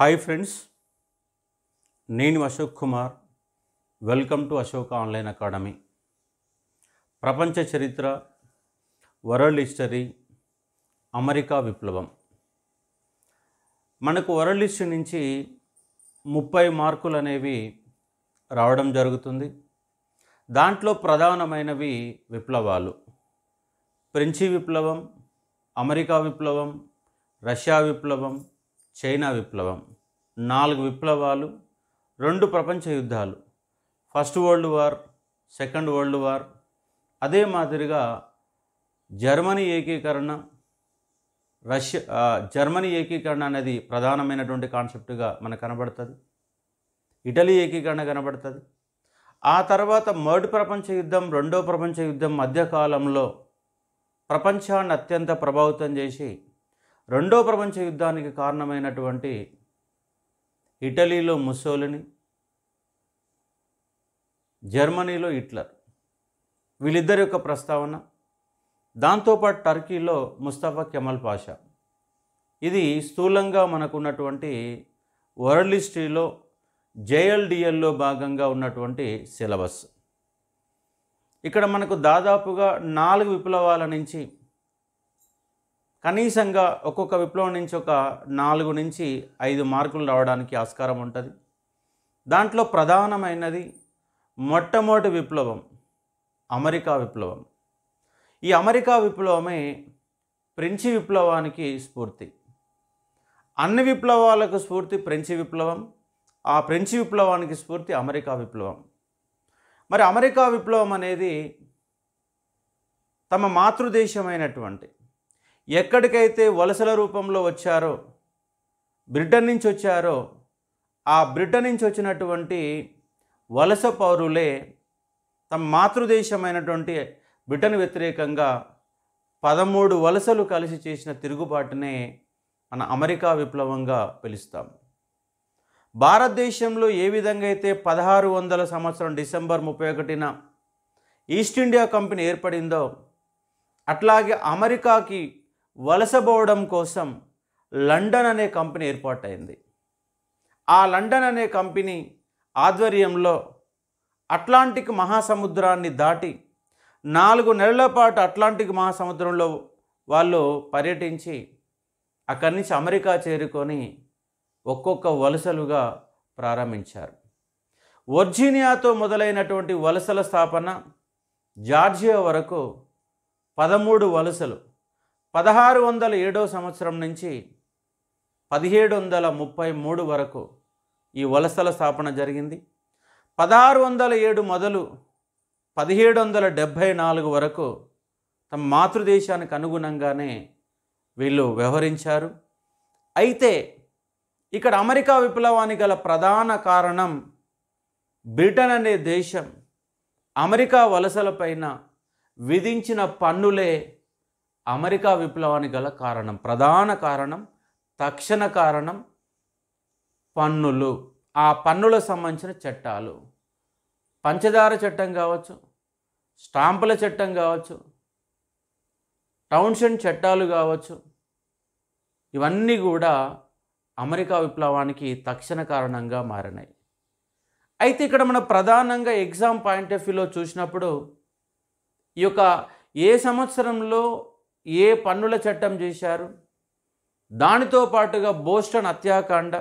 hi friends నేను Ashok Kumar welcome to Ashok online academy ప్రపంచ చరిత్ర వరల్డ్ హిస్టరీ అమెరికా విప్లవం మనకు వరల్డ్ హిస్టరీ నుంచి ముప్పై మార్కులు అనేవి రావడం జరుగుతుంది దాంట్లో ప్రధానమైనవి విప్లవాలు ఫ్రెంచి విప్లవం అమెరికా విప్లవం రష్యా విప్లవం చైనా విప్లవం నాలుగు విప్లవాలు రెండు ప్రపంచ యుద్ధాలు first world war second world war అదే మాదిరిగా జర్మనీ ఏకీకరణ రష్యా జర్మనీ ఏకీకరణ అనేది ప్రధానమైనటువంటి కాన్సెప్ట్గా మనకు కనబడుతుంది ఇటలీ ఏకీకరణ కనబడుతుంది ఆ తర్వాత మొదటి ప్రపంచ యుద్ధం రెండో ప్రపంచ యుద్ధం మధ్యకాలంలో ప్రపంచాన్ని అత్యంత ప్రభావితం చేసి రెండో ప్రపంచ యుద్ధానికి కారణమైనటువంటి ఇటలీలో ముసోలిని జర్మనీలో హిట్లర్ వీళ్ళిద్దరి యొక్క ప్రస్తావన దాంతోపాటు టర్కీలో ముస్తఫా కెమల్ పాషా ఇది స్థూలంగా మనకున్నటువంటి వరల్డ్ హిస్టరీలో జేఎల్డిఎల్లో భాగంగా ఉన్నటువంటి సిలబస్ ఇక్కడ మనకు దాదాపుగా నాలుగు విప్లవాల నుంచి కనీసంగా ఒక్కొక్క విప్లవం నుంచి ఒక నాలుగు నుంచి ఐదు మార్కులు రావడానికి ఆస్కారం ఉంటుంది దాంట్లో ప్రధానమైనది మొట్టమొదటి విప్లవం అమెరికా విప్లవం ఈ అమెరికా విప్లవమే ఫ్రెంచి విప్లవానికి స్ఫూర్తి అన్ని విప్లవాలకు స్ఫూర్తి ఫ్రెంచి విప్లవం ఆ ఫ్రెంచి విప్లవానికి స్ఫూర్తి అమెరికా విప్లవం మరి అమెరికా విప్లవం అనేది తమ మాతృదేశమైనటువంటి ఎక్కడికైతే వలసల రూపంలో వచ్చారో బ్రిటన్ నుంచి వచ్చారో ఆ బ్రిటన్ నుంచి వచ్చినటువంటి వలస పౌరులే తమ మాతృదేశమైనటువంటి బ్రిటన్ వ్యతిరేకంగా పదమూడు వలసలు కలిసి చేసిన తిరుగుబాటునే మన అమెరికా విప్లవంగా పిలుస్తాం భారతదేశంలో ఏ విధంగా అయితే పదహారు వందల సంవత్సరం డిసెంబర్ ముప్పై ఒకటిన ఈస్ట్ ఇండియా కంపెనీ ఏర్పడిందో అట్లాగే అమెరికాకి వలసపోవడం కోసం లండన్ అనే కంపెనీ ఏర్పాటైంది ఆ లండన్ అనే కంపెనీ ఆధ్వర్యంలో అట్లాంటిక్ మహాసముద్రాన్ని దాటి నాలుగు నెలల పాటు అట్లాంటిక్ మహాసముద్రంలో వాళ్ళు పర్యటించి అక్కడి నుంచి అమెరికా చేరుకొని ఒక్కొక్క వలసలుగా ప్రారంభించారు వర్జీనియాతో మొదలైనటువంటి వలసల స్థాపన జార్జియా వరకు పదమూడు వలసలు పదహారు వందల ఏడో సంవత్సరం నుంచి పదిహేడు వందల ముప్పై మూడు వరకు ఈ వలసల స్థాపన జరిగింది పదహారు వందల ఏడు మొదలు పదిహేడు వందల డెబ్భై నాలుగు వరకు తమ మాతృదేశానికి అనుగుణంగానే వీళ్ళు వ్యవహరించారు అయితే ఇక్కడ అమెరికా విప్లవానికి గల ప్రధాన కారణం బ్రిటన్ అనే దేశం అమెరికా వలసలపైన విధించిన పన్నులే అమెరికా విప్లవానికి గల కారణం ప్రధాన కారణం తక్షణ కారణం పన్నులు ఆ పన్నులకు సంబంధించిన చట్టాలు పంచదార చట్టం కావచ్చు స్టాంపుల చట్టం కావచ్చు టౌన్షన్ చట్టాలు కావచ్చు ఇవన్నీ కూడా అమెరికా విప్లవానికి తక్షణ కారణంగా మారినాయి అయితే ఇక్కడ మనం ప్రధానంగా ఎగ్జామ్ పాయింట్ ఆఫ్ వ్యూలో చూసినప్పుడు ఈ యొక్క ఏ సంవత్సరంలో ఏ పన్నుల చట్టం చేశారు దానితో పాటుగా బోస్టన్ హత్యాకాండ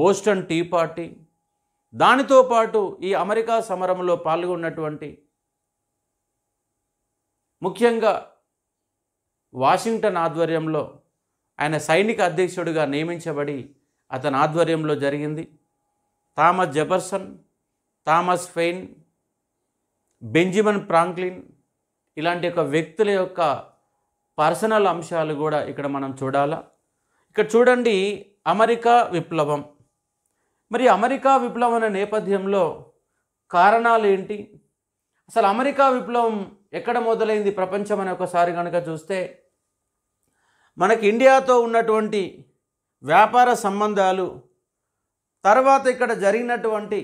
బోస్టన్ టీ పార్టీ దానితో పాటు ఈ అమెరికా సమరంలో పాల్గొన్నటువంటి ముఖ్యంగా వాషింగ్టన్ ఆధ్వర్యంలో ఆయన సైనిక అధ్యక్షుడిగా నియమించబడి అతని ఆధ్వర్యంలో జరిగింది Thomas Jefferson Thomas Paine Benjamin Franklin ఇలాంటి యొక్క వ్యక్తుల యొక్క పర్సనల్ అంశాలు కూడా ఇక్కడ మనం చూడాలా ఇక్కడ చూడండి అమెరికా విప్లవం మరి అమెరికా విప్లవం అనే నేపథ్యంలో కారణాలు ఏంటి అసలు అమెరికా విప్లవం ఎక్కడ మొదలైంది ప్రపంచం అని ఒకసారి కనుక చూస్తే మనకి ఇండియాతో ఉన్నటువంటి వ్యాపార సంబంధాలు తర్వాత ఇక్కడ జరిగినటువంటి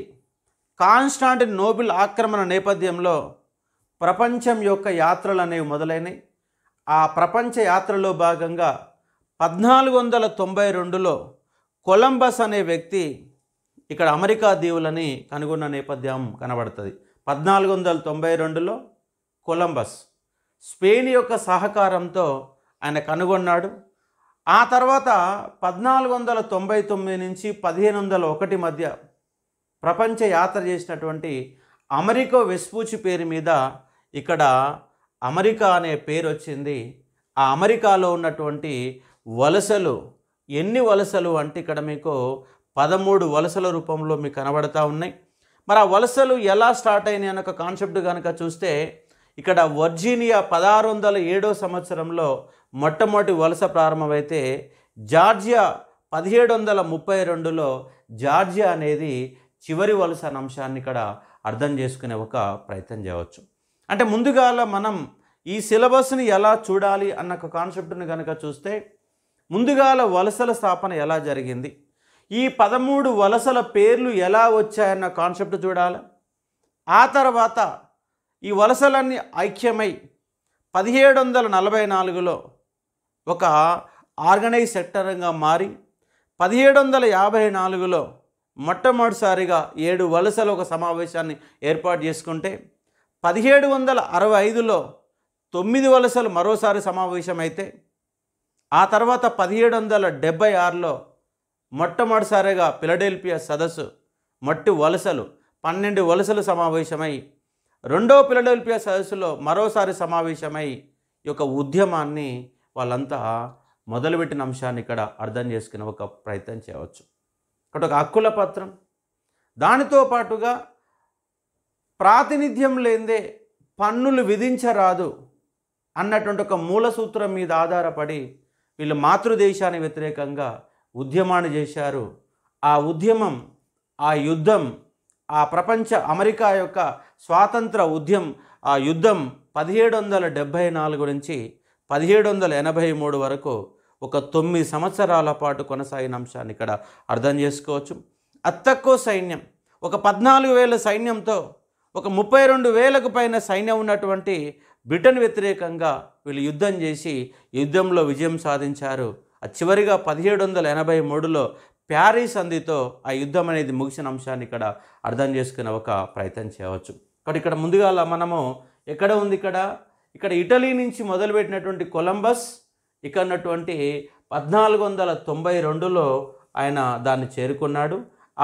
కాన్స్టాంట్ నోబిల్ ఆక్రమణ నేపథ్యంలో ప్రపంచం యొక్క యాత్రలు అనేవి మొదలైనవి ఆ ప్రపంచ యాత్రలో భాగంగా పద్నాలుగు వందల తొంభై రెండులో కొలంబస్ అనే వ్యక్తి ఇక్కడ అమెరికా దీవులని కనుగొన్న నేపథ్యం కనబడుతుంది పద్నాలుగు వందల తొంభై రెండులో కొలంబస్ స్పెయిన్ యొక్క సహకారంతో ఆయన కనుగొన్నాడు ఆ తర్వాత పద్నాలుగు వందల తొంభై తొమ్మిది నుంచి పదిహేను వందల ఒకటి మధ్య ప్రపంచ యాత్ర చేసినటువంటి అమెరికా వెస్పూచి పేరు మీద ఇక్కడ అమెరికా అనే పేరు వచ్చింది ఆ అమెరికాలో ఉన్నటువంటి వలసలు ఎన్ని వలసలు అంటే ఇక్కడ మీకు పదమూడు వలసల రూపంలో మీకు కనబడతా ఉన్నాయి మరి ఆ వలసలు ఎలా స్టార్ట్ అయినాయి ఒక కాన్సెప్ట్ కనుక చూస్తే ఇక్కడ వర్జీనియా పదహారు వందల ఏడో సంవత్సరంలో మొట్టమొదటి వలస ప్రారంభమైతే జార్జియా పదిహేడు వందల ముప్పై రెండులో జార్జియా అనేది చివరి వలస అంశాన్ని ఇక్కడ అర్థం చేసుకునే ఒక ప్రయత్నం చేయవచ్చు అంటే ముందుగాల మనం ఈ సిలబస్ని ఎలా చూడాలి అన్న ఒక కాన్సెప్ట్ని కనుక చూస్తే ముందుగాల వలసల స్థాపన ఎలా జరిగింది ఈ పదమూడు వలసల పేర్లు ఎలా వచ్చాయన్న కాన్సెప్ట్ చూడాలి ఆ తర్వాత ఈ వలసలన్నీ ఐక్యమై పదిహేడు వందల నలభై నాలుగులో ఒక ఆర్గనైజ్ సెక్టర్గా మారి పదిహేడు వందల యాభై నాలుగులో మొట్టమొదటిసారిగా ఏడు వలసలు ఒక సమావేశాన్ని ఏర్పాటు చేసుకుంటే పదిహేడు వందల అరవై ఐదులో తొమ్మిది వలసలు మరోసారి సమావేశమైతే ఆ తర్వాత పదిహేడు వందల డెబ్బై ఆరులో మొట్టమొదటిసారిగా పిలడెల్పియా సదస్సు మట్టి వలసలు పన్నెండు వలసలు సమావేశమై రెండో ఫిలడెల్ఫియా సదస్సులో మరోసారి సమావేశమై ఈ యొక్క ఉద్యమాన్ని వాళ్ళంతా మొదలుపెట్టిన అంశాన్ని ఇక్కడ అర్థం చేసుకునే ఒక ప్రయత్నం చేయవచ్చు ఇక్కడ ఒక హక్కుల పత్రం దానితో పాటుగా ప్రాతినిధ్యం లేదే పన్నులు విధించరాదు అన్నటువంటి ఒక మూల సూత్రం మీద ఆధారపడి వీళ్ళు మాతృదేశానికి వ్యతిరేకంగా ఉద్యమాన్ని చేశారు ఆ ఉద్యమం ఆ యుద్ధం ఆ ప్రపంచ అమెరికా యొక్క స్వాతంత్ర ఉద్యమం ఆ యుద్ధం పదిహేడు వందల డెబ్భై నాలుగు నుంచి పదిహేడు వందల ఎనభై మూడు వరకు ఒక తొమ్మిది సంవత్సరాల పాటు కొనసాగిన అంశాన్ని ఇక్కడ అర్థం చేసుకోవచ్చు అత్తక్కువ సైన్యం ఒక పద్నాలుగు వేల సైన్యంతో ఒక ముప్పై రెండు వేలకు పైన సైన్యం ఉన్నటువంటి బ్రిటన్ వ్యతిరేకంగా వీళ్ళు యుద్ధం చేసి యుద్ధంలో విజయం సాధించారు చివరిగా పదిహేడు వందల ఎనభై మూడులో ప్యారిస్ అందితో ఆ యుద్ధం అనేది ముగిసిన అంశాన్ని ఇక్కడ అర్థం చేసుకునే ఒక ప్రయత్నం చేయవచ్చు కాబట్టి ఇక్కడ ముందుగా మనము ఎక్కడ ఉంది ఇక్కడ ఇక్కడ ఇటలీ నుంచి మొదలుపెట్టినటువంటి కొలంబస్ ఇక్కడ ఉన్నటువంటి పద్నాలుగు వందల తొంభై రెండులో ఆయన దాన్ని చేరుకున్నాడు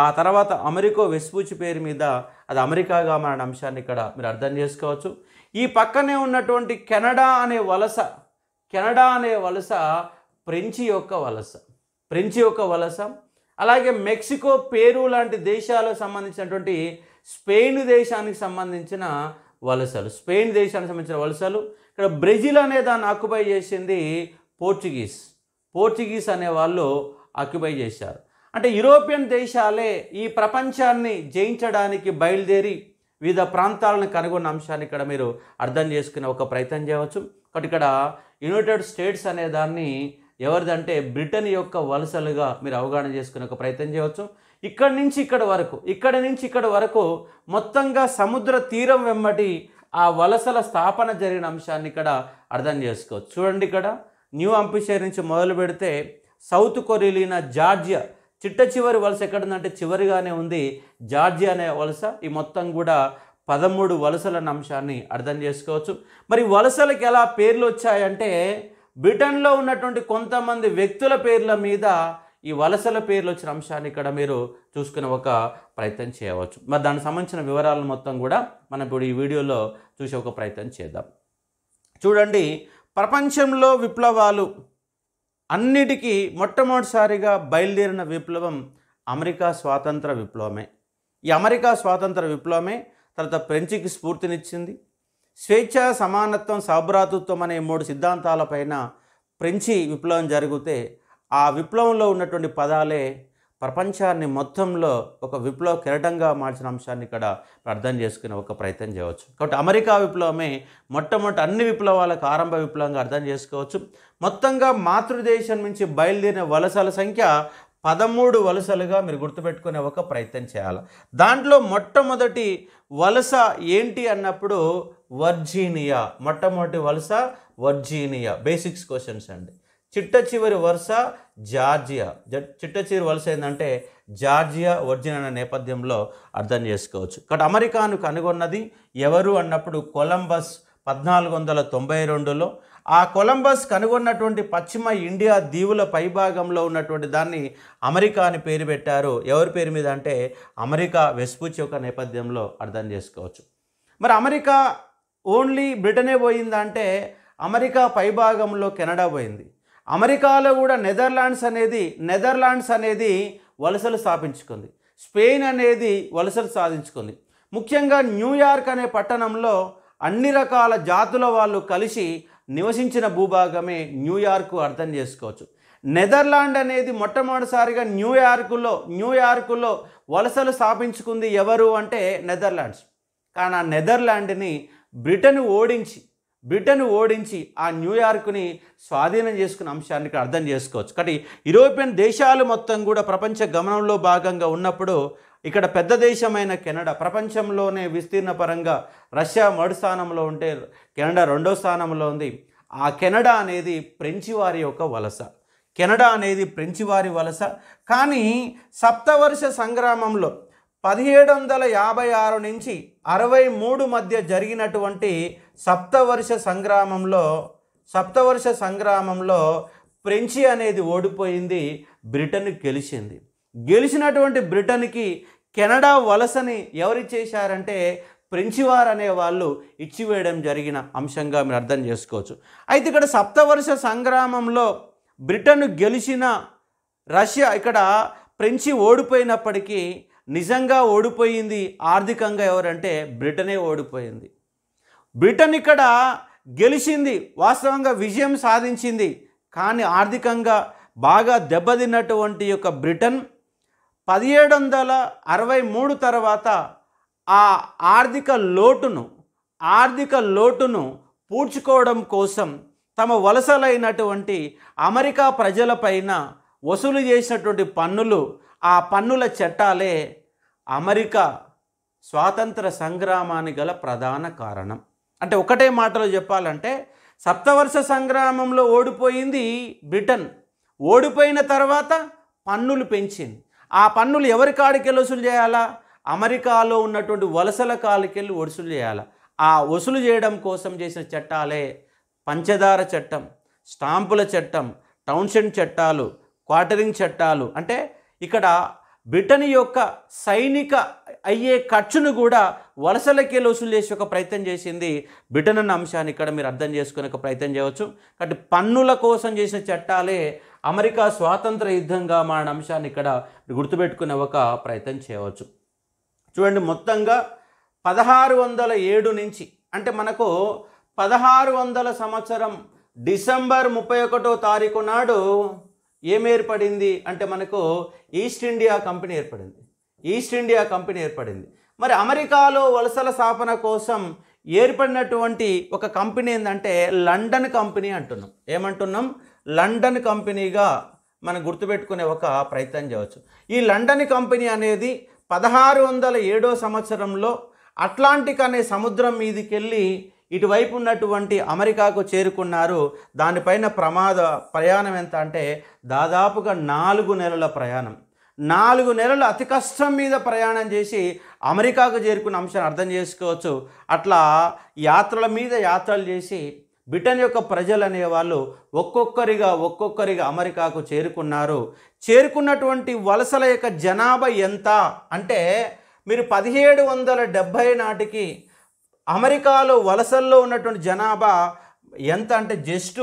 ఆ తర్వాత అమెరికో వెస్పూచి పేరు మీద అది అమెరికాగా మారిన అంశాన్ని ఇక్కడ మీరు అర్థం చేసుకోవచ్చు ఈ పక్కనే ఉన్నటువంటి కెనడా అనే వలస కెనడా అనే వలస ఫ్రెంచి యొక్క వలస ఫ్రెంచి యొక్క వలస అలాగే మెక్సికో పేరు లాంటి దేశాలకు సంబంధించినటువంటి స్పెయిన్ దేశానికి సంబంధించిన వలసలు స్పెయిన్ దేశానికి సంబంధించిన వలసలు ఇక్కడ బ్రెజిల్ అనే దాన్ని ఆక్యుపై చేసింది పోర్చుగీస్ పోర్చుగీస్ అనే వాళ్ళు ఆక్యుపై చేశారు అంటే యూరోపియన్ దేశాలే ఈ ప్రపంచాన్ని జయించడానికి బయలుదేరి వివిధ ప్రాంతాలను కనుగొన్న అంశాన్ని ఇక్కడ మీరు అర్థం చేసుకునే ఒక ప్రయత్నం చేయవచ్చు కాబట్టి ఇక్కడ యునైటెడ్ స్టేట్స్ అనే దాన్ని ఎవరిదంటే బ్రిటన్ యొక్క వలసలుగా మీరు అవగాహన చేసుకునే ఒక ప్రయత్నం చేయవచ్చు ఇక్కడి నుంచి ఇక్కడ వరకు ఇక్కడి నుంచి ఇక్కడ వరకు మొత్తంగా సముద్ర తీరం వెంబటి ఆ వలసల స్థాపన జరిగిన అంశాన్ని ఇక్కడ అర్థం చేసుకోవచ్చు చూడండి ఇక్కడ న్యూ అంపిషేర్ నుంచి మొదలు పెడితే సౌత్ కొరిలిన జార్జియా చిట్ట చివరి వలస ఎక్కడుందంటే చివరిగానే ఉంది జార్జి అనే వలస ఈ మొత్తం కూడా పదమూడు వలసల అంశాన్ని అర్థం చేసుకోవచ్చు మరి వలసలకు ఎలా పేర్లు వచ్చాయంటే బ్రిటన్లో ఉన్నటువంటి కొంతమంది వ్యక్తుల పేర్ల మీద ఈ వలసల పేర్లు వచ్చిన అంశాన్ని ఇక్కడ మీరు చూసుకునే ఒక ప్రయత్నం చేయవచ్చు మరి దానికి సంబంధించిన వివరాలను మొత్తం కూడా మనం ఇప్పుడు ఈ వీడియోలో చూసే ఒక ప్రయత్నం చేద్దాం చూడండి ప్రపంచంలో విప్లవాలు అన్నిటికీ మొట్టమొదటిసారిగా బయలుదేరిన విప్లవం అమెరికా స్వాతంత్ర విప్లవమే ఈ అమెరికా స్వాతంత్ర విప్లవమే తర్వాత ఫ్రెంచికి స్ఫూర్తినిచ్చింది స్వేచ్ఛ సమానత్వం సభ్రాతృత్వం అనే మూడు సిద్ధాంతాలపైన ఫ్రెంచి విప్లవం జరిగితే ఆ విప్లవంలో ఉన్నటువంటి పదాలే ప్రపంచాన్ని మొత్తంలో ఒక విప్లవ కిరటంగా మార్చిన అంశాన్ని ఇక్కడ అర్థం చేసుకునే ఒక ప్రయత్నం చేయవచ్చు కాబట్టి అమెరికా విప్లవమే మొట్టమొదటి అన్ని విప్లవాలకు ఆరంభ విప్లవంగా అర్థం చేసుకోవచ్చు మొత్తంగా మాతృదేశం నుంచి బయలుదేరిన వలసల సంఖ్య పదమూడు వలసలుగా మీరు గుర్తుపెట్టుకునే ఒక ప్రయత్నం చేయాలి దాంట్లో మొట్టమొదటి వలస ఏంటి అన్నప్పుడు వర్జీనియా మొట్టమొదటి వలస వర్జీనియా బేసిక్స్ క్వశ్చన్స్ అండి చిట్ట చివరి వరుస జార్జియా చిట్ట చివరి వరుస ఏంటంటే జార్జియా ఒరిజిన్ అనే నేపథ్యంలో అర్థం చేసుకోవచ్చు ఇక్కడ అమెరికాను కనుగొన్నది ఎవరు అన్నప్పుడు కొలంబస్ పద్నాలుగు వందల తొంభై రెండులో ఆ కొలంబస్ కనుగొన్నటువంటి పశ్చిమ ఇండియా దీవుల పైభాగంలో ఉన్నటువంటి దాన్ని అమెరికా అని పేరు పెట్టారు ఎవరి పేరు మీద అంటే అమెరికా వెస్పూచి యొక్క నేపథ్యంలో అర్థం చేసుకోవచ్చు మరి అమెరికా ఓన్లీ బ్రిటనే పోయిందంటే అమెరికా పైభాగంలో కెనడా పోయింది అమెరికాలో కూడా నెదర్లాండ్స్ అనేది నెదర్లాండ్స్ అనేది వలసలు స్థాపించుకుంది స్పెయిన్ అనేది వలసలు సాధించుకుంది ముఖ్యంగా న్యూయార్క్ అనే పట్టణంలో అన్ని రకాల జాతుల వాళ్ళు కలిసి నివసించిన భూభాగమే న్యూయార్క్ అర్థం చేసుకోవచ్చు నెదర్లాండ్ అనేది మొట్టమొదటిసారిగా న్యూయార్కులో న్యూయార్కులో వలసలు స్థాపించుకుంది ఎవరు అంటే నెదర్లాండ్స్ కానీ ఆ నెదర్లాండ్ని బ్రిటన్ ఓడించి బ్రిటన్ ఓడించి ఆ న్యూయార్క్ని స్వాధీనం చేసుకున్న అంశాన్ని ఇక్కడ అర్థం చేసుకోవచ్చు కాబట్టి యూరోపియన్ దేశాలు మొత్తం కూడా ప్రపంచ గమనంలో భాగంగా ఉన్నప్పుడు ఇక్కడ పెద్ద దేశమైన కెనడా ప్రపంచంలోనే విస్తీర్ణ పరంగా రష్యా మొదటి స్థానంలో ఉంటే కెనడా రెండో స్థానంలో ఉంది ఆ కెనడా అనేది ఫ్రెంచి వారి యొక్క వలస కెనడా అనేది ఫ్రెంచి వారి వలస కానీ సప్తవర్ష సంగ్రామంలో పదిహేడు వందల యాభై ఆరు నుంచి అరవై మూడు మధ్య జరిగినటువంటి సప్తవర్ష సంగ్రామంలో సప్తవర్ష సంగ్రామంలో ఫ్రెంచి అనేది ఓడిపోయింది బ్రిటన్ గెలిచింది గెలిచినటువంటి బ్రిటన్కి కెనడా వలసని ఎవరు చేశారంటే ఫ్రెంచివార్ అనే వాళ్ళు ఇచ్చివేయడం జరిగిన అంశంగా మీరు అర్థం చేసుకోవచ్చు అయితే ఇక్కడ సప్తవర్ష సంగ్రామంలో బ్రిటన్ గెలిచిన రష్యా ఇక్కడ ఫ్రెంచి ఓడిపోయినప్పటికీ నిజంగా ఓడిపోయింది ఆర్థికంగా ఎవరంటే బ్రిటనే ఓడిపోయింది బ్రిటన్ ఇక్కడ గెలిచింది వాస్తవంగా విజయం సాధించింది కానీ ఆర్థికంగా బాగా దెబ్బతిన్నటువంటి యొక్క బ్రిటన్ పదిహేడు వందల అరవై మూడు తర్వాత ఆ ఆర్థిక లోటును ఆర్థిక లోటును పూడ్చుకోవడం కోసం తమ వలసలైనటువంటి అమెరికా ప్రజలపైన వసూలు చేసినటువంటి పన్నులు ఆ పన్నుల చట్టాలే అమెరికా స్వాతంత్ర సంగ్రామానికి గల ప్రధాన కారణం అంటే ఒకటే మాటలో చెప్పాలంటే సప్తవర్ష సంగ్రామంలో ఓడిపోయింది బ్రిటన్ ఓడిపోయిన తర్వాత పన్నులు పెంచింది ఆ పన్నులు ఎవరి కాడికెళ్ళి వసూలు చేయాలా అమెరికాలో ఉన్నటువంటి వలసల కాలికెళ్ళి వసూలు చేయాలా ఆ వసూలు చేయడం కోసం చేసిన చట్టాలే పంచదార చట్టం స్టాంపుల చట్టం టౌన్షన్ చట్టాలు క్వార్టరింగ్ చట్టాలు అంటే ఇక్కడ బ్రిటన్ యొక్క సైనిక అయ్యే ఖర్చును కూడా వలసలకే వసూలు చేసే ఒక ప్రయత్నం చేసింది బ్రిటన్ అన్న అంశాన్ని ఇక్కడ మీరు అర్థం చేసుకునే ఒక ప్రయత్నం చేయవచ్చు కాబట్టి పన్నుల కోసం చేసిన చట్టాలే అమెరికా స్వాతంత్ర యుద్ధంగా మారిన అంశాన్ని ఇక్కడ గుర్తుపెట్టుకునే ఒక ప్రయత్నం చేయవచ్చు చూడండి మొత్తంగా పదహారు వందల ఏడు నుంచి అంటే మనకు పదహారు వందల సంవత్సరం డిసెంబర్ ముప్పై ఒకటో తారీఖు నాడు ఏం ఏర్పడింది అంటే మనకు ఈస్ట్ ఇండియా కంపెనీ ఏర్పడింది ఈస్ట్ ఇండియా కంపెనీ ఏర్పడింది మరి అమెరికాలో వలసల స్థాపన కోసం ఏర్పడినటువంటి ఒక కంపెనీ ఏంటంటే లండన్ కంపెనీ అంటున్నాం ఏమంటున్నాం లండన్ కంపెనీగా మనం గుర్తుపెట్టుకునే ఒక ప్రయత్నం చేయవచ్చు ఈ లండన్ కంపెనీ అనేది పదహారు వందల ఏడో సంవత్సరంలో అట్లాంటిక్ అనే సముద్రం వెళ్ళి ఇటువైపు ఉన్నటువంటి అమెరికాకు చేరుకున్నారు దానిపైన ప్రమాద ప్రయాణం ఎంత అంటే దాదాపుగా నాలుగు నెలల ప్రయాణం నాలుగు నెలలు అతి కష్టం మీద ప్రయాణం చేసి అమెరికాకు చేరుకున్న అంశాన్ని అర్థం చేసుకోవచ్చు అట్లా యాత్రల మీద యాత్రలు చేసి బ్రిటన్ యొక్క ప్రజలు అనేవాళ్ళు ఒక్కొక్కరిగా ఒక్కొక్కరిగా అమెరికాకు చేరుకున్నారు చేరుకున్నటువంటి వలసల యొక్క జనాభా ఎంత అంటే మీరు పదిహేడు వందల డెబ్భై నాటికి అమెరికాలో వలసల్లో ఉన్నటువంటి జనాభా ఎంత అంటే జస్ట్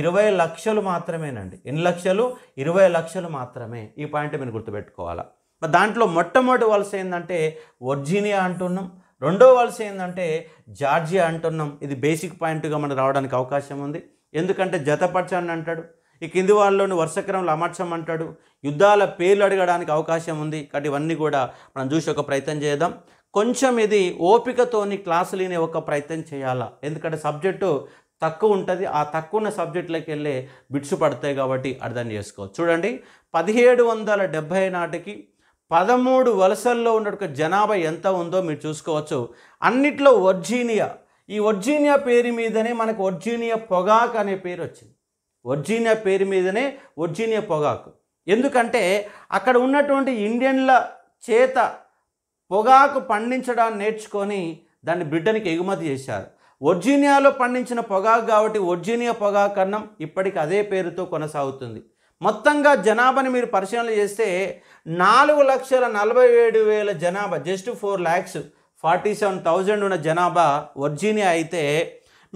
ఇరవై లక్షలు మాత్రమేనండి ఎన్ని లక్షలు ఇరవై లక్షలు మాత్రమే ఈ పాయింట్ మీరు గుర్తుపెట్టుకోవాలా దాంట్లో మొట్టమొదటి వలస ఏంటంటే వర్జీనియా అంటున్నాం రెండో వలస ఏంటంటే జార్జియా అంటున్నాం ఇది బేసిక్ పాయింట్గా మనకు రావడానికి అవకాశం ఉంది ఎందుకంటే జతపరచని అంటాడు ఈ కింది వాళ్ళలోని వరుస క్రమంలో అమర్చమంటాడు యుద్ధాల పేర్లు అడగడానికి అవకాశం ఉంది కాబట్టి ఇవన్నీ కూడా మనం చూసి ఒక ప్రయత్నం చేద్దాం కొంచెం ఇది ఓపికతోని క్లాసు లేని ఒక ప్రయత్నం చేయాలా ఎందుకంటే సబ్జెక్టు తక్కువ ఉంటుంది ఆ తక్కువ ఉన్న సబ్జెక్టులకు వెళ్ళే బిట్స్ పడతాయి కాబట్టి అర్థం చేసుకోవచ్చు చూడండి పదిహేడు వందల డెబ్భై నాటికి పదమూడు వలసల్లో ఉన్న జనాభా ఎంత ఉందో మీరు చూసుకోవచ్చు అన్నిట్లో వర్జీనియా ఈ వర్జీనియా పేరు మీదనే మనకు వర్జీనియా పొగాక్ అనే పేరు వచ్చింది వర్జీనియా పేరు మీదనే వర్జీనియా పొగాకు ఎందుకంటే అక్కడ ఉన్నటువంటి ఇండియన్ల చేత పొగాకు పండించడాన్ని నేర్చుకొని దాన్ని బ్రిటన్కి ఎగుమతి చేశారు వర్జీనియాలో పండించిన పొగాకు కాబట్టి వర్జీనియా పొగాకు అన్నం ఇప్పటికి అదే పేరుతో కొనసాగుతుంది మొత్తంగా జనాభాని మీరు పరిశీలన చేస్తే నాలుగు లక్షల నలభై ఏడు వేల జనాభా just four lakhs forty seven thousand ఉన్న జనాభా వర్జీనియా అయితే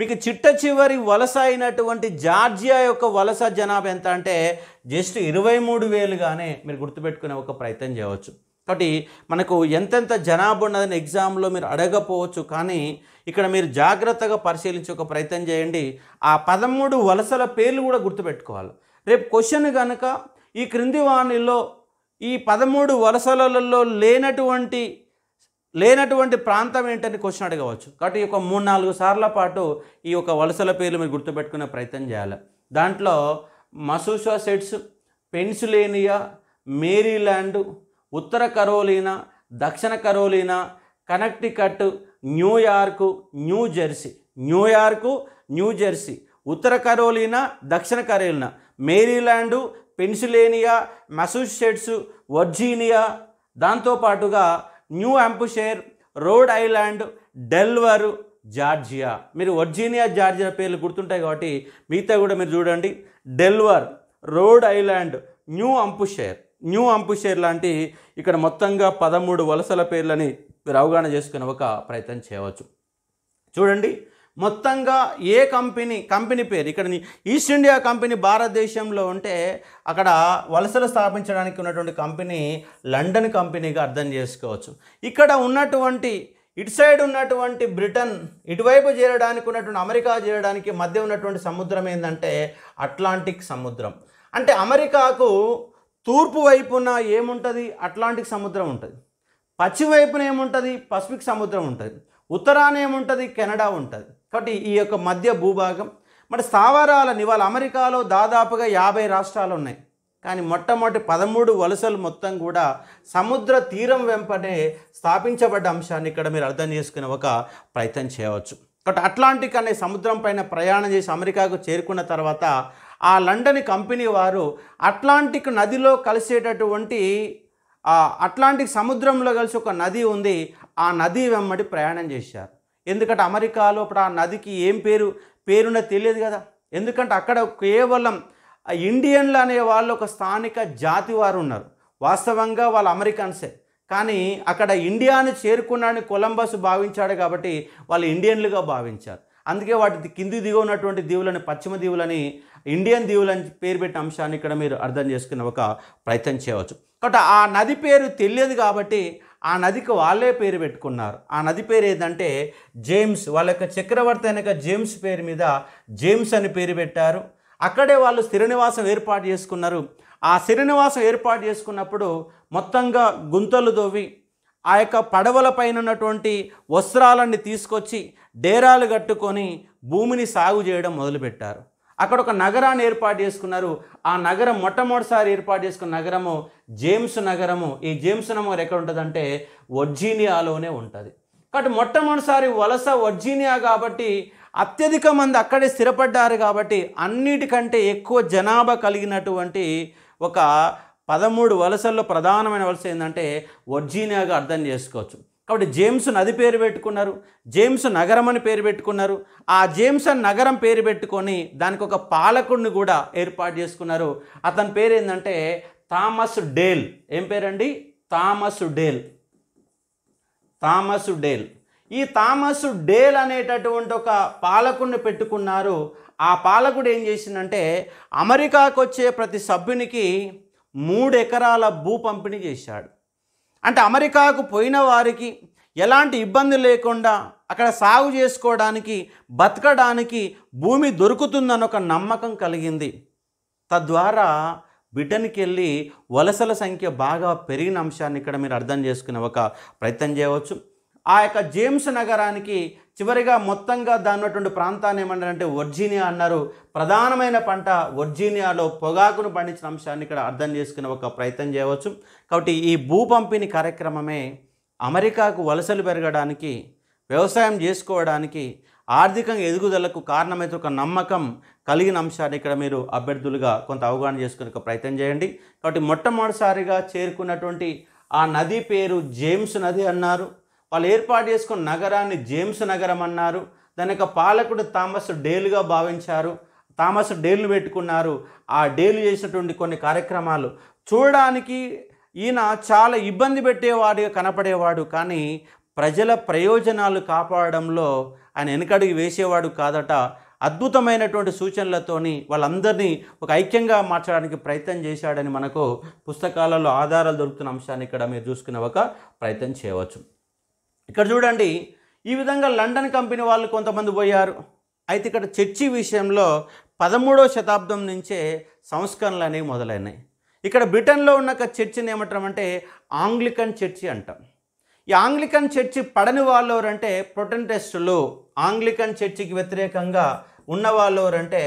మీకు చిట్ట చివరి వలస అయినటువంటి జార్జియా యొక్క వలస జనాభా ఎంత అంటే జస్ట్ ఇరవై మూడు వేలుగానే మీరు గుర్తుపెట్టుకునే ఒక ప్రయత్నం చేయవచ్చు కాబట్టి మనకు ఎంతెంత జనాభా ఉన్నదని ఎగ్జామ్లో మీరు అడగపోవచ్చు కానీ ఇక్కడ మీరు జాగ్రత్తగా పరిశీలించే ఒక ప్రయత్నం చేయండి ఆ పదమూడు వలసల పేర్లు కూడా గుర్తుపెట్టుకోవాలి రేపు క్వశ్చన్ కనుక ఈ క్రింది వాణిలో ఈ పదమూడు వలసలలో లేనటువంటి లేనటువంటి ప్రాంతం ఏంటని క్వశ్చన్ అడగవచ్చు కాబట్టి ఒక మూడు నాలుగు సార్ల పాటు ఈ యొక్క వలసల పేర్లు మీరు గుర్తుపెట్టుకునే ప్రయత్నం చేయాలి దాంట్లో మసూసా సెట్స్ పెన్సిలేనియా మేరీల్యాండ్ ఉత్తర కరోలీనా దక్షిణ కరోలీనా Connecticut New York new Jersey New York new Jersey ఉత్తర కరోలీనా దక్షిణ కరోలీనా మేరీల్యాండు పెన్సిలేనియా మెసూసెట్స్ వర్జీనియా దాంతోపాటుగా న్యూ అంపుషేర్ రోడ్ ఐలాండ్ డెల్వర్ జార్జియా మీరు వర్జీనియా జార్జియా పేర్లు గుర్తుంటాయి కాబట్టి మిగతా కూడా మీరు చూడండి డెల్వర్ రోడ్ ఐలాండ్ న్యూ అంపుషేర్ న్యూ అంపుషేర్ లాంటి ఇక్కడ మొత్తంగా పదమూడు వలసల పేర్లని మీరు అవగాహన చేసుకునే ఒక ప్రయత్నం చేయవచ్చు చూడండి మొత్తంగా ఏ కంపెనీ కంపెనీ పేరు ఇక్కడ ఈస్ట్ ఇండియా కంపెనీ భారతదేశంలో ఉంటే అక్కడ వలసలు స్థాపించడానికి ఉన్నటువంటి కంపెనీ లండన్ కంపెనీగా అర్థం చేసుకోవచ్చు ఇక్కడ ఉన్నటువంటి ఇటు సైడ్ ఉన్నటువంటి బ్రిటన్ ఇటువైపు చేరడానికి ఉన్నటువంటి అమెరికా చేరడానికి మధ్య ఉన్నటువంటి సముద్రం ఏంటంటే అట్లాంటిక్ సముద్రం అంటే అమెరికాకు తూర్పు వైపున ఏముంటుంది అట్లాంటిక్ సముద్రం ఉంటుంది పశ్చిమ వైపున ఏముంటుంది పసిఫిక్ సముద్రం ఉంటుంది ఉత్తరాన ఏముంటుంది కెనడా ఉంటుంది కాబట్టి ఈ యొక్క మధ్య భూభాగం మరి స్థావరాల నివాళ అమెరికాలో దాదాపుగా యాభై రాష్ట్రాలు ఉన్నాయి కానీ మొట్టమొదటి పదమూడు వలసలు మొత్తం కూడా సముద్ర తీరం వెంపనే స్థాపించబడ్డ అంశాన్ని ఇక్కడ మీరు అర్థం చేసుకునే ఒక ప్రయత్నం చేయవచ్చు కాబట్టి అట్లాంటిక్ అనే సముద్రం పైన ప్రయాణం చేసి అమెరికాకు చేరుకున్న తర్వాత ఆ లండన్ కంపెనీ వారు అట్లాంటిక్ నదిలో కలిసేటటువంటి అట్లాంటిక్ సముద్రంలో కలిసి ఒక నది ఉంది ఆ నది వెమ్మడి ప్రయాణం చేశారు ఎందుకంటే అమెరికాలో ఇప్పుడు ఆ నదికి ఏం పేరు పేరున తెలియదు కదా ఎందుకంటే అక్కడ కేవలం ఇండియన్లు అనే వాళ్ళు ఒక స్థానిక జాతి వారు ఉన్నారు వాస్తవంగా వాళ్ళు అమెరికన్సే కానీ అక్కడ ఇండియాను చేరుకున్నాడని కొలంబస్ భావించాడు కాబట్టి వాళ్ళు ఇండియన్లుగా భావించారు అందుకే వాటి కింది దిగువనటువంటి దీవులని పశ్చిమ దీవులని ఇండియన్ దీవులు అని పేరు పెట్టిన అంశాన్ని ఇక్కడ మీరు అర్థం చేసుకునే ఒక ప్రయత్నం చేయవచ్చు కాబట్టి ఆ నది పేరు తెలియదు కాబట్టి ఆ నదికి వాళ్ళే పేరు పెట్టుకున్నారు ఆ నది పేరు ఏంటంటే జేమ్స్ వాళ్ళ యొక్క చక్రవర్తి అయిన జేమ్స్ పేరు మీద జేమ్స్ అని పేరు పెట్టారు అక్కడే వాళ్ళు స్థిరనివాసం ఏర్పాటు చేసుకున్నారు ఆ స్థిరనివాసం ఏర్పాటు చేసుకున్నప్పుడు మొత్తంగా గుంతలు దోవి ఆ యొక్క పడవల పైన ఉన్నటువంటి వస్త్రాలన్నీ తీసుకొచ్చి డేరాలు కట్టుకొని భూమిని సాగు చేయడం మొదలుపెట్టారు అక్కడ ఒక నగరాన్ని ఏర్పాటు చేసుకున్నారు ఆ నగరం మొట్టమొదటిసారి ఏర్పాటు చేసుకున్న నగరము జేమ్స్ నగరము ఈ జేమ్స్ నగరం ఎక్కడ ఉంటుందంటే వర్జీనియాలోనే ఉంటుంది కాబట్టి మొట్టమొదటిసారి వలస వర్జీనియా కాబట్టి అత్యధిక మంది అక్కడే స్థిరపడ్డారు కాబట్టి అన్నిటికంటే ఎక్కువ జనాభా కలిగినటువంటి ఒక పదమూడు వలసల్లో ప్రధానమైన వలస ఏంటంటే వర్జీనియాగా అర్థం చేసుకోవచ్చు కాబట్టి జేమ్స్ నది పేరు పెట్టుకున్నారు జేమ్స్ నగరం అని పేరు పెట్టుకున్నారు ఆ జేమ్స్ నగరం పేరు పెట్టుకొని దానికి ఒక పాలకుడిని కూడా ఏర్పాటు చేసుకున్నారు అతని పేరు ఏంటంటే థామస్ డేల్ ఏం పేరండి థామస్ డేల్ థామస్ డేల్ ఈ థామస్ డేల్ అనేటటువంటి ఒక పాలకుడిని పెట్టుకున్నారు ఆ పాలకుడు ఏం చేసిందంటే అమెరికాకు వచ్చే ప్రతి సభ్యునికి మూడు ఎకరాల భూ పంపిణీ చేశాడు అంటే అమెరికాకు పోయిన వారికి ఎలాంటి ఇబ్బంది లేకుండా అక్కడ సాగు చేసుకోవడానికి బతకడానికి భూమి దొరుకుతుందని ఒక నమ్మకం కలిగింది తద్వారా బ్రిటన్కి వెళ్ళి వలసల సంఖ్య బాగా పెరిగిన అంశాన్ని ఇక్కడ మీరు అర్థం చేసుకునే ఒక ప్రయత్నం చేయవచ్చు ఆ యొక్క జేమ్స్ నగరానికి చివరిగా మొత్తంగా దాన్నటువంటి ప్రాంతాన్ని అంటే వర్జీనియా అన్నారు ప్రధానమైన పంట వర్జీనియాలో పొగాకును పండించిన అంశాన్ని ఇక్కడ అర్థం చేసుకునే ఒక ప్రయత్నం చేయవచ్చు కాబట్టి ఈ భూ పంపిణీ కార్యక్రమమే అమెరికాకు వలసలు పెరగడానికి వ్యవసాయం చేసుకోవడానికి ఆర్థికంగా ఎదుగుదలకు కారణమైతే ఒక నమ్మకం కలిగిన అంశాన్ని ఇక్కడ మీరు అభ్యర్థులుగా కొంత అవగాహన చేసుకునే ఒక ప్రయత్నం చేయండి కాబట్టి మొట్టమొదటిసారిగా చేరుకున్నటువంటి ఆ నది పేరు జేమ్స్ నది అన్నారు వాళ్ళు ఏర్పాటు చేసుకున్న నగరాన్ని జేమ్స్ నగరం అన్నారు దాని యొక్క పాలకుడు థామస్ డేలుగా భావించారు థామస్ డేలు పెట్టుకున్నారు ఆ డేలు చేసినటువంటి కొన్ని కార్యక్రమాలు చూడడానికి ఈయన చాలా ఇబ్బంది పెట్టేవాడిగా కనపడేవాడు కానీ ప్రజల ప్రయోజనాలు కాపాడడంలో ఆయన వెనకడుగు వేసేవాడు కాదట అద్భుతమైనటువంటి సూచనలతోని వాళ్ళందరినీ ఒక ఐక్యంగా మార్చడానికి ప్రయత్నం చేశాడని మనకు పుస్తకాలలో ఆధారాలు దొరుకుతున్న అంశాన్ని ఇక్కడ మీరు చూసుకునే ఒక ప్రయత్నం చేయవచ్చు ఇక్కడ చూడండి ఈ విధంగా లండన్ కంపెనీ వాళ్ళు కొంతమంది పోయారు అయితే ఇక్కడ చర్చి విషయంలో పదమూడవ శతాబ్దం నుంచే సంస్కరణలు అనేవి మొదలైనాయి ఇక్కడ బ్రిటన్లో ఉన్న చర్చిని ఏమంటామంటే ఆంగ్లికన్ చర్చి అంటాం ఈ ఆంగ్లికన్ చర్చి పడని వాళ్ళు ఎవరంటే ప్రొటెంటెస్టులు ఆంగ్లికన్ చర్చికి వ్యతిరేకంగా ఉన్న వాళ్ళు ఎవరంటే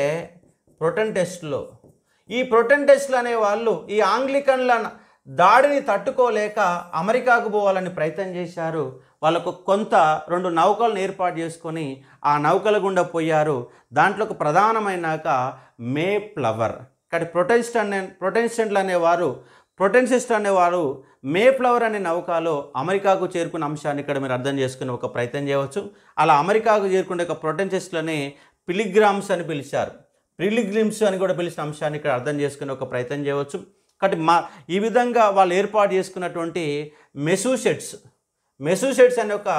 ప్రొటెంటెస్టులు ఈ ప్రొటెంటెస్టులు అనే వాళ్ళు ఈ ఆంగ్లికన్ల దాడిని తట్టుకోలేక అమెరికాకు పోవాలని ప్రయత్నం చేశారు వాళ్ళకు కొంత రెండు నౌకలను ఏర్పాటు చేసుకొని ఆ నౌకల గుండా పోయారు దాంట్లో ప్రధానమైనాక మే ఫ్లవర్ ఇక్కడ ప్రొటెస్టెంట్ ప్రొటెస్టెంట్లు అనేవారు ప్రొటెన్సిస్ట్ అనేవారు మే ఫ్లవర్ అనే నౌకలో అమెరికాకు చేరుకున్న అంశాన్ని ఇక్కడ మీరు అర్థం చేసుకునే ఒక ప్రయత్నం చేయవచ్చు అలా అమెరికాకు చేరుకునే ఒక ప్రొటెన్సిస్ట్లని పిలిగ్రామ్స్ అని పిలిచారు ప్రిలిగ్రిమ్స్ అని కూడా పిలిచిన అంశాన్ని ఇక్కడ అర్థం చేసుకునే ఒక ప్రయత్నం చేయవచ్చు కాబట్టి మా ఈ విధంగా వాళ్ళు ఏర్పాటు చేసుకున్నటువంటి మెసూసెట్స్ మెసూసెట్స్ అనే ఒక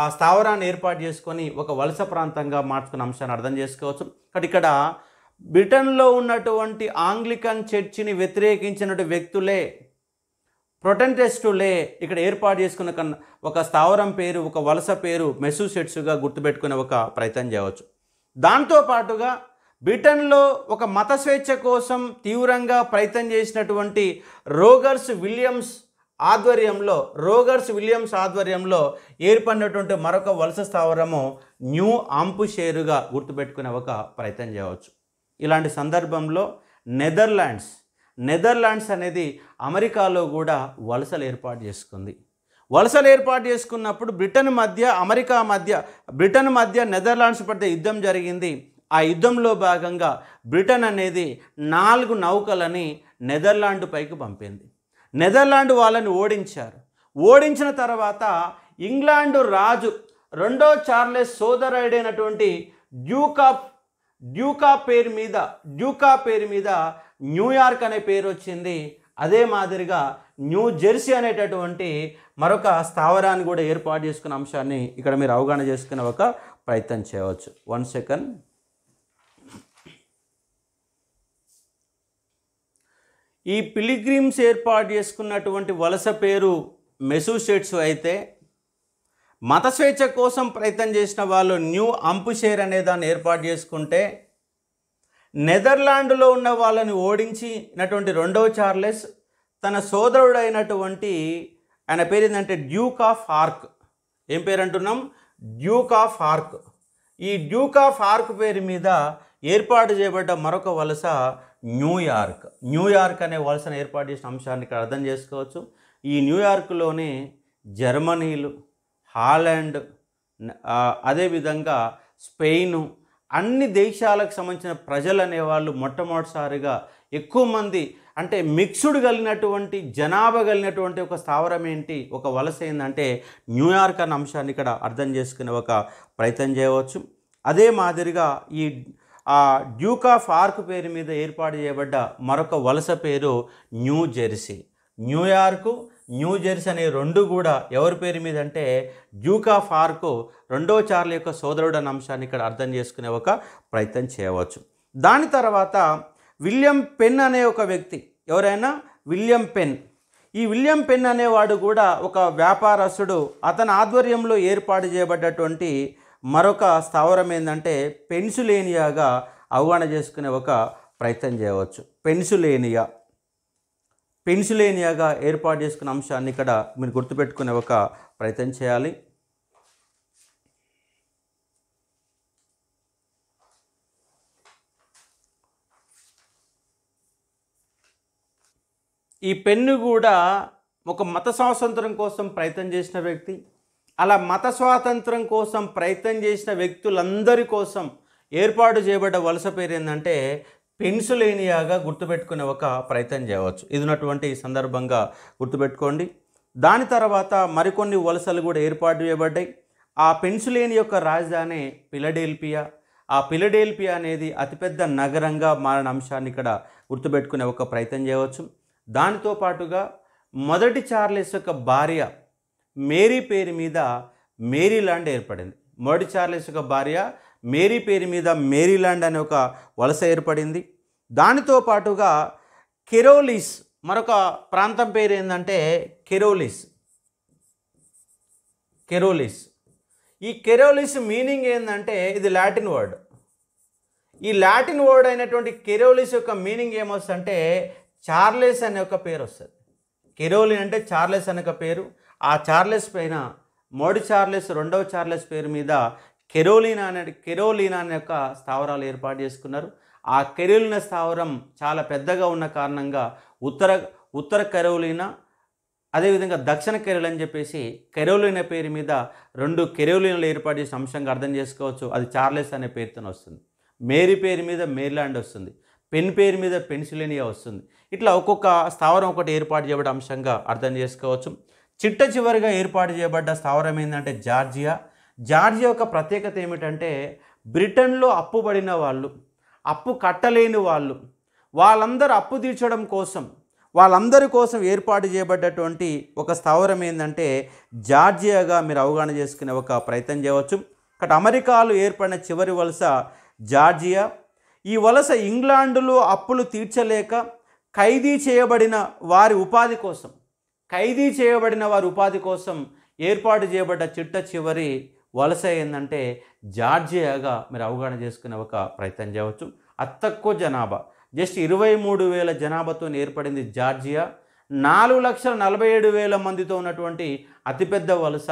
ఆ స్థావరాన్ని ఏర్పాటు చేసుకొని ఒక వలస ప్రాంతంగా మార్చుకున్న అంశాన్ని అర్థం చేసుకోవచ్చు కాబట్టి ఇక్కడ బ్రిటన్లో ఉన్నటువంటి ఆంగ్లికన్ చర్చిని వ్యతిరేకించినటువంటి వ్యక్తులే ప్రొటెంటెస్టులే ఇక్కడ ఏర్పాటు చేసుకున్న ఒక స్థావరం పేరు ఒక వలస పేరు మెసూసెట్స్గా గుర్తుపెట్టుకునే ఒక ప్రయత్నం చేయవచ్చు దాంతోపాటుగా బ్రిటన్లో ఒక మత స్వేచ్ఛ కోసం తీవ్రంగా ప్రయత్నం చేసినటువంటి రోగర్స్ విలియమ్స్ ఆధ్వర్యంలో రోగర్స్ విలియమ్స్ ఆధ్వర్యంలో ఏర్పడినటువంటి మరొక వలస స్థావరము న్యూ ఆంపు షేరుగా గుర్తుపెట్టుకునే ఒక ప్రయత్నం చేయవచ్చు ఇలాంటి సందర్భంలో నెదర్లాండ్స్ నెదర్లాండ్స్ అనేది అమెరికాలో కూడా వలసలు ఏర్పాటు చేసుకుంది వలసలు ఏర్పాటు చేసుకున్నప్పుడు బ్రిటన్ మధ్య అమెరికా మధ్య బ్రిటన్ మధ్య నెదర్లాండ్స్ పడితే యుద్ధం జరిగింది ఆ యుద్ధంలో భాగంగా బ్రిటన్ అనేది నాలుగు నౌకలని నెదర్లాండ్ పైకి పంపింది నెదర్లాండ్ వాళ్ళని ఓడించారు ఓడించిన తర్వాత ఇంగ్లాండు రాజు రెండో చార్లెస్ సోదరుడైనటువంటి డ్యూకా డ్యూకా పేరు మీద డ్యూకా పేరు మీద న్యూయార్క్ అనే పేరు వచ్చింది అదే మాదిరిగా న్యూ జెర్సీ అనేటటువంటి మరొక స్థావరాన్ని కూడా ఏర్పాటు చేసుకున్న అంశాన్ని ఇక్కడ మీరు అవగాహన చేసుకునే ఒక ప్రయత్నం చేయవచ్చు వన్ సెకండ్ ఈ పిలిగ్రిమ్స్ ఏర్పాటు చేసుకున్నటువంటి వలస పేరు మెసూసెట్స్ అయితే మత స్వేచ్ఛ కోసం ప్రయత్నం చేసిన వాళ్ళు న్యూ అంపుషేర్ అనే దాన్ని ఏర్పాటు చేసుకుంటే నెదర్లాండ్లో ఉన్న వాళ్ళని ఓడించినటువంటి రెండవ చార్లెస్ తన సోదరుడైనటువంటి ఆయన పేరు ఏంటంటే డ్యూక్ ఆఫ్ ఆర్క్ ఏం పేరు అంటున్నాం డ్యూక్ ఆఫ్ ఆర్క్ ఈ డ్యూక్ ఆఫ్ ఆర్క్ పేరు మీద ఏర్పాటు చేయబడ్డ మరొక వలస న్యూయార్క్ న్యూయార్క్ అనే వలసను ఏర్పాటు చేసిన అంశాన్ని ఇక్కడ అర్థం చేసుకోవచ్చు ఈ న్యూయార్క్లోని జర్మనీలు హాలాండ్ అదేవిధంగా స్పెయిను అన్ని దేశాలకు సంబంధించిన ప్రజలు అనేవాళ్ళు మొట్టమొదటిసారిగా ఎక్కువ మంది అంటే మిక్స్డ్ కలిగినటువంటి జనాభా కలిగినటువంటి ఒక స్థావరం ఏంటి ఒక వలస ఏంటంటే న్యూయార్క్ అన్న అంశాన్ని ఇక్కడ అర్థం చేసుకునే ఒక ప్రయత్నం చేయవచ్చు అదే మాదిరిగా ఈ ఆ డ్యూక్ ఆఫ్ ఆర్క్ పేరు మీద ఏర్పాటు చేయబడ్డ మరొక వలస పేరు new Jersey New York new Jersey అనే రెండు కూడా ఎవరి పేరు మీద అంటే డ్యూక్ ఆఫ్ ఆర్క్ రెండో చార్ల యొక్క సోదరుడు అన్న అంశాన్ని ఇక్కడ అర్థం చేసుకునే ఒక ప్రయత్నం చేయవచ్చు దాని తర్వాత విలియం పెన్ అనే ఒక వ్యక్తి ఎవరైనా విలియం పెన్ ఈ విలియం పెన్ అనేవాడు కూడా ఒక వ్యాపారస్తుడు అతని ఆధ్వర్యంలో ఏర్పాటు చేయబడ్డటువంటి మరొక స్థావరం ఏంటంటే పెన్సులేనియాగా అవగాహన చేసుకునే ఒక ప్రయత్నం చేయవచ్చు పెన్సులేనియా పెన్సులేనియాగా ఏర్పాటు చేసుకున్న అంశాన్ని ఇక్కడ మీరు గుర్తుపెట్టుకునే ఒక ప్రయత్నం చేయాలి ఈ పెన్ను కూడా ఒక మత స్వాతంత్రం కోసం ప్రయత్నం చేసిన వ్యక్తి అలా మత స్వాతంత్రం కోసం ప్రయత్నం చేసిన వ్యక్తులందరి కోసం ఏర్పాటు చేయబడ్డ వలస పేరు ఏంటంటే పెన్సులేనియాగా గుర్తుపెట్టుకునే ఒక ప్రయత్నం చేయవచ్చు ఇదినటువంటి సందర్భంగా గుర్తుపెట్టుకోండి దాని తర్వాత మరికొన్ని వలసలు కూడా ఏర్పాటు చేయబడ్డాయి ఆ పెన్సులేని యొక్క రాజధాని పిలడేల్పియా ఆ పిలడేల్పియా అనేది అతిపెద్ద నగరంగా మారిన అంశాన్ని ఇక్కడ గుర్తుపెట్టుకునే ఒక ప్రయత్నం చేయవచ్చు దానితో పాటుగా మొదటి చార్లెస్ యొక్క భార్య మేరీ పేరు మీద మేరీ ల్యాండ్ ఏర్పడింది మర్డ్ చార్లెస్ యొక్క భార్య మేరీ పేరు మీద మేరీ ల్యాండ్ అనే ఒక వలస ఏర్పడింది దానితో పాటుగా కెరోలిస్ మరొక ప్రాంతం పేరు ఏంటంటే కెరోలిస్ కెరోలిస్ ఈ కెరోలిస్ మీనింగ్ ఏంటంటే ఇది లాటిన్ వర్డ్ ఈ లాటిన్ వర్డ్ అయినటువంటి కెరోలిస్ యొక్క మీనింగ్ ఏమొస్తుందంటే చార్లెస్ అనే ఒక పేరు వస్తుంది కెరోలిన్ అంటే చార్లెస్ అనే ఒక పేరు ఆ చార్లెస్ పైన మోడీ చార్లెస్ రెండవ చార్లెస్ పేరు మీద కెరోలినా అనే కెరోలినా అనే యొక్క స్థావరాలు ఏర్పాటు చేసుకున్నారు ఆ కెరోలినా స్థావరం చాలా పెద్దగా ఉన్న కారణంగా ఉత్తర ఉత్తర కెరోలినా అదేవిధంగా దక్షిణ కెరోలి అని చెప్పేసి కెరోలినా పేరు మీద రెండు కెరోలినాలు ఏర్పాటు చేసిన అంశంగా అర్థం చేసుకోవచ్చు అది చార్లెస్ అనే పేరుతో వస్తుంది మేరీ పేరు మీద మేర్లాండ్ వస్తుంది పెన్ పేరు మీద పెన్సిలేనియా వస్తుంది ఇట్లా ఒక్కొక్క స్థావరం ఒకటి ఏర్పాటు చేయబడే అంశంగా అర్థం చేసుకోవచ్చు చిట్ట చివరిగా ఏర్పాటు చేయబడ్డ స్థావరం ఏంటంటే జార్జియా జార్జియా యొక్క ప్రత్యేకత ఏమిటంటే బ్రిటన్లో అప్పు పడిన వాళ్ళు అప్పు కట్టలేని వాళ్ళు వాళ్ళందరూ అప్పు తీర్చడం కోసం వాళ్ళందరి కోసం ఏర్పాటు చేయబడ్డటువంటి ఒక స్థావరం ఏంటంటే జార్జియాగా మీరు అవగాహన చేసుకునే ఒక ప్రయత్నం చేయవచ్చు అక్కడ అమెరికాలో ఏర్పడిన చివరి వలస జార్జియా ఈ వలస ఇంగ్లాండులో అప్పులు తీర్చలేక ఖైదీ చేయబడిన వారి ఉపాధి కోసం ఖైదీ చేయబడిన వారి ఉపాధి కోసం ఏర్పాటు చేయబడ్డ చిట్ట చివరి వలస ఏంటంటే జార్జియాగా మీరు అవగాహన చేసుకునే ఒక ప్రయత్నం చేయవచ్చు అత్తక్కువ జనాభా జస్ట్ ఇరవై మూడు వేల జనాభాతో ఏర్పడింది జార్జియా నాలుగు లక్షల నలభై ఏడు వేల మందితో ఉన్నటువంటి అతిపెద్ద వలస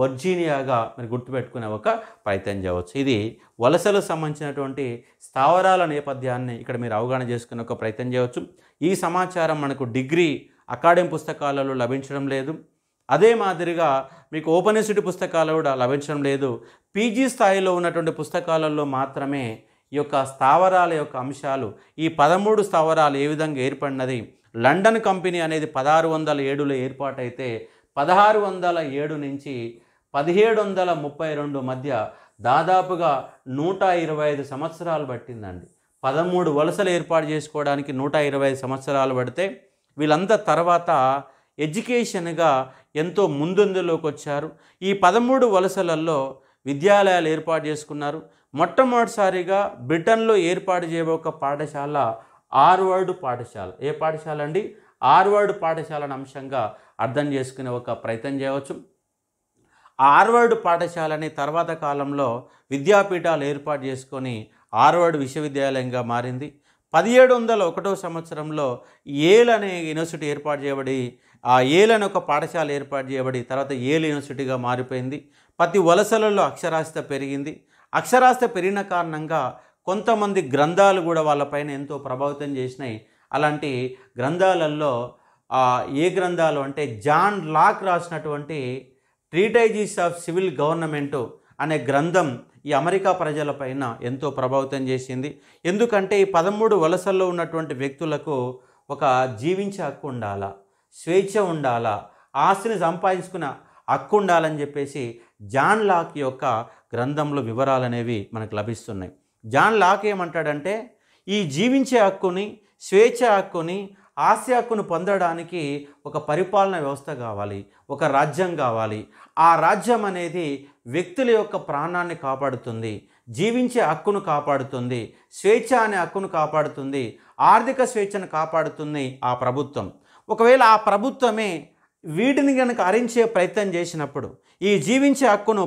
వర్జీనియాగా మీరు గుర్తుపెట్టుకునే ఒక ప్రయత్నం చేయవచ్చు ఇది వలసలకు సంబంధించినటువంటి స్థావరాల నేపథ్యాన్ని ఇక్కడ మీరు అవగాహన చేసుకునే ఒక ప్రయత్నం చేయవచ్చు ఈ సమాచారం మనకు డిగ్రీ అకాడెమ్ పుస్తకాలలో లభించడం లేదు అదే మాదిరిగా మీకు ఓపెనిసిటీ పుస్తకాలు కూడా లభించడం లేదు పీజీ స్థాయిలో ఉన్నటువంటి పుస్తకాలలో మాత్రమే ఈ యొక్క స్థావరాల యొక్క అంశాలు ఈ పదమూడు స్థావరాలు ఏ విధంగా ఏర్పడినది లండన్ కంపెనీ అనేది పదహారు వందల ఏడులో ఏర్పాటైతే పదహారు వందల ఏడు నుంచి పదిహేడు వందల ముప్పై రెండు మధ్య దాదాపుగా నూట ఇరవై ఐదు సంవత్సరాలు పట్టిందండి పదమూడు వలసలు ఏర్పాటు చేసుకోవడానికి నూట ఇరవై ఐదు సంవత్సరాలు పడితే వీళ్ళంతా తర్వాత ఎడ్యుకేషన్గా ఎంతో ముందందులోకి వచ్చారు ఈ పదమూడు వలసలలో విద్యాలయాలు ఏర్పాటు చేసుకున్నారు మొట్టమొదటిసారిగా బ్రిటన్లో ఏర్పాటు చేయబో ఒక పాఠశాల ఆర్వర్డ్ పాఠశాల ఏ పాఠశాల అండి ఆర్వర్డ్ పాఠశాల అంశంగా అర్థం చేసుకునే ఒక ప్రయత్నం చేయవచ్చు ఆర్వర్డ్ పాఠశాలని తర్వాత కాలంలో విద్యాపీఠాలు ఏర్పాటు చేసుకొని ఆర్వర్డ్ విశ్వవిద్యాలయంగా మారింది పదిహేడు వందల ఒకటో సంవత్సరంలో ఏల్ అనే యూనివర్సిటీ ఏర్పాటు చేయబడి ఆ ఏల్ అనే ఒక పాఠశాల ఏర్పాటు చేయబడి తర్వాత ఏల్ యూనివర్సిటీగా మారిపోయింది ప్రతి వలసలలో అక్షరాస్యత పెరిగింది అక్షరాస్యత పెరిగిన కారణంగా కొంతమంది గ్రంథాలు కూడా వాళ్ళపైన ఎంతో ప్రభావితం చేసినాయి అలాంటి గ్రంథాలలో ఏ గ్రంథాలు అంటే జాన్ లాక్ రాసినటువంటి ట్రీటైజీస్ ఆఫ్ సివిల్ గవర్నమెంటు అనే గ్రంథం ఈ అమెరికా ప్రజలపైన ఎంతో ప్రభావితం చేసింది ఎందుకంటే ఈ పదమూడు వలసల్లో ఉన్నటువంటి వ్యక్తులకు ఒక జీవించే హక్కు ఉండాలా స్వేచ్ఛ ఉండాలా ఆస్తిని సంపాదించుకున్న హక్కు ఉండాలని చెప్పేసి జాన్ లాక్ యొక్క గ్రంథంలో వివరాలు అనేవి మనకు లభిస్తున్నాయి జాన్ లాక్ ఏమంటాడంటే ఈ జీవించే హక్కుని స్వేచ్ఛ హక్కుని ఆస్తి హక్కును పొందడానికి ఒక పరిపాలన వ్యవస్థ కావాలి ఒక రాజ్యం కావాలి ఆ రాజ్యం అనేది వ్యక్తుల యొక్క ప్రాణాన్ని కాపాడుతుంది జీవించే హక్కును కాపాడుతుంది స్వేచ్ఛ అనే హక్కును కాపాడుతుంది ఆర్థిక స్వేచ్ఛను కాపాడుతుంది ఆ ప్రభుత్వం ఒకవేళ ఆ ప్రభుత్వమే వీటిని కనుక అరించే ప్రయత్నం చేసినప్పుడు ఈ జీవించే హక్కును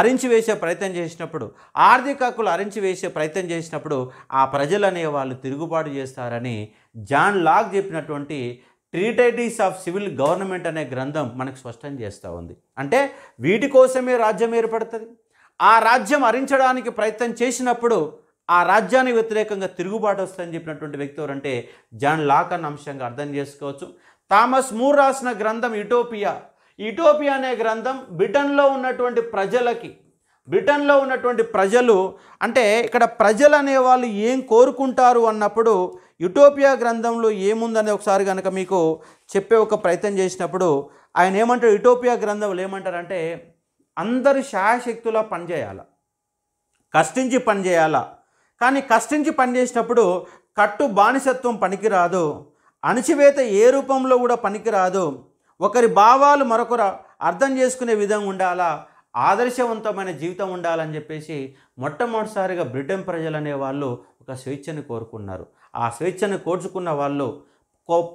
అరించి వేసే ప్రయత్నం చేసినప్పుడు ఆర్థిక హక్కులు అరించి వేసే ప్రయత్నం చేసినప్పుడు ఆ ప్రజలు అనే వాళ్ళు తిరుగుబాటు చేస్తారని జాన్ లాగ్ చెప్పినటువంటి ట్రీటైటీస్ ఆఫ్ సివిల్ గవర్నమెంట్ అనే గ్రంథం మనకు స్పష్టం చేస్తూ ఉంది అంటే వీటి కోసమే రాజ్యం ఏర్పడుతుంది ఆ రాజ్యం అరించడానికి ప్రయత్నం చేసినప్పుడు ఆ రాజ్యానికి వ్యతిరేకంగా తిరుగుబాటు వస్తుందని చెప్పినటువంటి వ్యక్తి ఎవరంటే జాన్ లాక్ అన్న అంశంగా అర్థం చేసుకోవచ్చు థామస్ మూర్ రాసిన గ్రంథం ఇటోపియా ఇటోపియా అనే గ్రంథం బ్రిటన్లో ఉన్నటువంటి ప్రజలకి బ్రిటన్లో ఉన్నటువంటి ప్రజలు అంటే ఇక్కడ ప్రజలు అనేవాళ్ళు ఏం కోరుకుంటారు అన్నప్పుడు యుటోపియా గ్రంథంలో ఏముందని ఒకసారి కనుక మీకు చెప్పే ఒక ప్రయత్నం చేసినప్పుడు ఆయన ఏమంటారు యుటోపియా గ్రంథంలో ఏమంటారంటే అందరు శాయశక్తులా పనిచేయాల కష్టించి పనిచేయాల కానీ కష్టించి పనిచేసినప్పుడు కట్టు బానిసత్వం పనికిరాదు అణచివేత ఏ రూపంలో కూడా పనికిరాదు ఒకరి భావాలు మరొకరు అర్థం చేసుకునే విధంగా ఉండాలా ఆదర్శవంతమైన జీవితం ఉండాలని చెప్పేసి మొట్టమొదటిసారిగా బ్రిటన్ ప్రజలనే వాళ్ళు ఒక స్వేచ్ఛను కోరుకున్నారు ఆ స్వేచ్ఛను కోర్చుకున్న వాళ్ళు